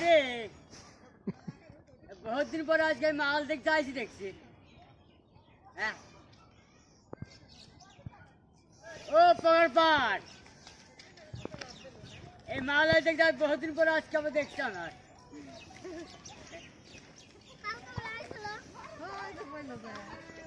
আরে বহুত পরে আজকে মাল দেখতে আইছি দেখছি হ্যাঁ ও পকর এই মাল দেখতে বহুত পরে আজকে আমি দেখছি আমার Oh, I